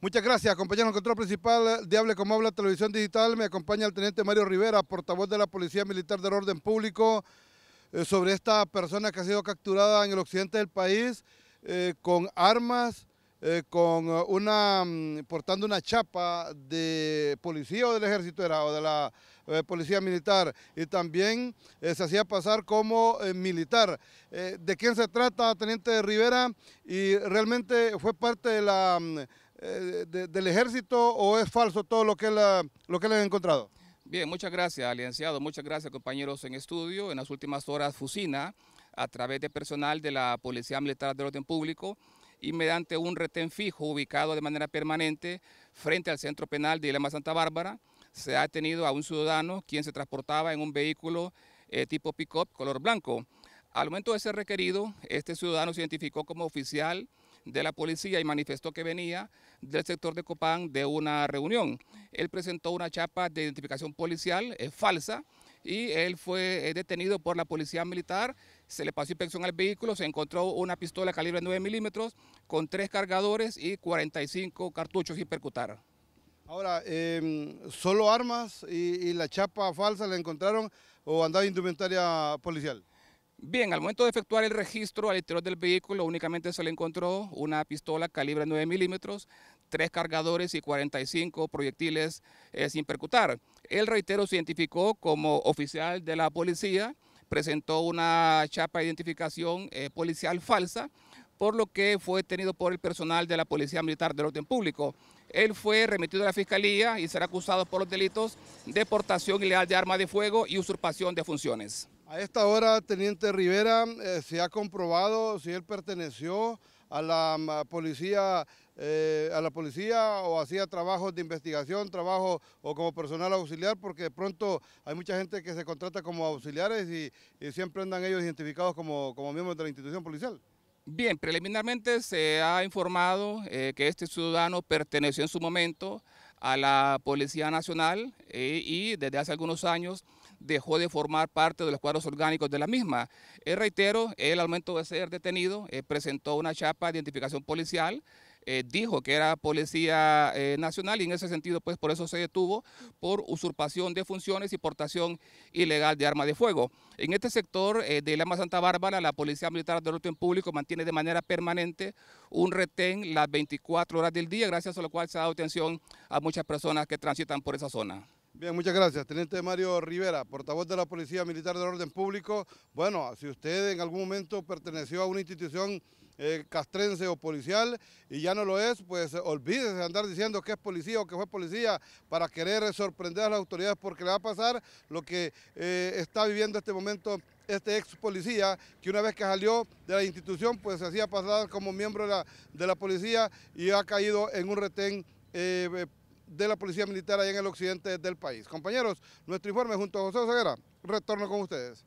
Muchas gracias, compañeros. Control principal Diable como Habla Televisión Digital. Me acompaña el teniente Mario Rivera, portavoz de la Policía Militar del Orden Público, eh, sobre esta persona que ha sido capturada en el occidente del país eh, con armas, eh, con una mm, portando una chapa de policía o del ejército era, o de la policía militar, y también se hacía pasar como militar. ¿De quién se trata, teniente Rivera? Y realmente fue parte de la mm, eh, del ejército o es falso todo lo que, lo que le he encontrado? Bien, muchas gracias, alienciado Muchas gracias, compañeros en estudio. En las últimas horas, Fusina, a través de personal de la Policía Militar del Orden Público, y mediante un retén fijo ubicado de manera permanente frente al centro penal de Ilema Santa Bárbara, se ha detenido a un ciudadano quien se transportaba en un vehículo eh, tipo pick-up color blanco. Al momento de ser requerido, este ciudadano se identificó como oficial de la policía y manifestó que venía del sector de Copán de una reunión. Él presentó una chapa de identificación policial eh, falsa y él fue eh, detenido por la policía militar, se le pasó inspección al vehículo, se encontró una pistola calibre 9 milímetros con tres cargadores y 45 cartuchos y percutar. Ahora, em, ¿solo armas y, y, la chapa falsa la encontraron o andaba indumentaria policial? Bien, al momento de efectuar el registro al interior del vehículo únicamente se le encontró una pistola calibre 9 milímetros, tres cargadores y 45 proyectiles eh, sin percutar. El reitero se identificó como oficial de la policía, presentó una chapa de identificación eh, policial falsa, por lo que fue detenido por el personal de la Policía Militar del Orden Público. Él fue remitido a la Fiscalía y será acusado por los delitos de portación ilegal de arma de fuego y usurpación de funciones. A esta hora, Teniente Rivera, eh, se ha comprobado si él perteneció a la mm, policía eh, a la policía o hacía trabajos de investigación, trabajo o como personal auxiliar, porque de pronto hay mucha gente que se contrata como auxiliares y, siempre andan ellos identificados como, miembros de la institución policial. Bien, preliminarmente se ha informado eh, que este ciudadano perteneció en su momento a la Policía Nacional eh, y desde hace algunos años dejó de formar parte de los cuadros orgánicos de la misma. Eh, reitero, él al momento de ser detenido eh, presentó una chapa de identificación policial eh, dijo que era Policía eh, Nacional y en ese sentido, pues por eso se detuvo por usurpación de funciones y portación ilegal de arma de fuego. En este sector eh, de Lama Santa Bárbara, la Policía Militar de Orden Público mantiene de manera permanente un retén las 24 horas del día, gracias a lo cual se ha dado atención a muchas personas que transitan por esa zona. Bien, muchas gracias. Teniente Mario Rivera, portavoz de la Policía Militar del Orden Público. Bueno, si usted en algún momento perteneció a una institución eh, castrense o policial y ya no lo es, pues olvídese de andar diciendo que es policía o que fue policía para querer sorprender a las autoridades porque le va a pasar lo que eh, está viviendo este momento este ex policía que una vez que salió de la institución pues se hacía pasar como miembro de la, policía y ha caído en un retén eh, de la Policía Militar allá en el occidente del país. Compañeros, nuestro informe junto a José Oseguera, retorno con ustedes.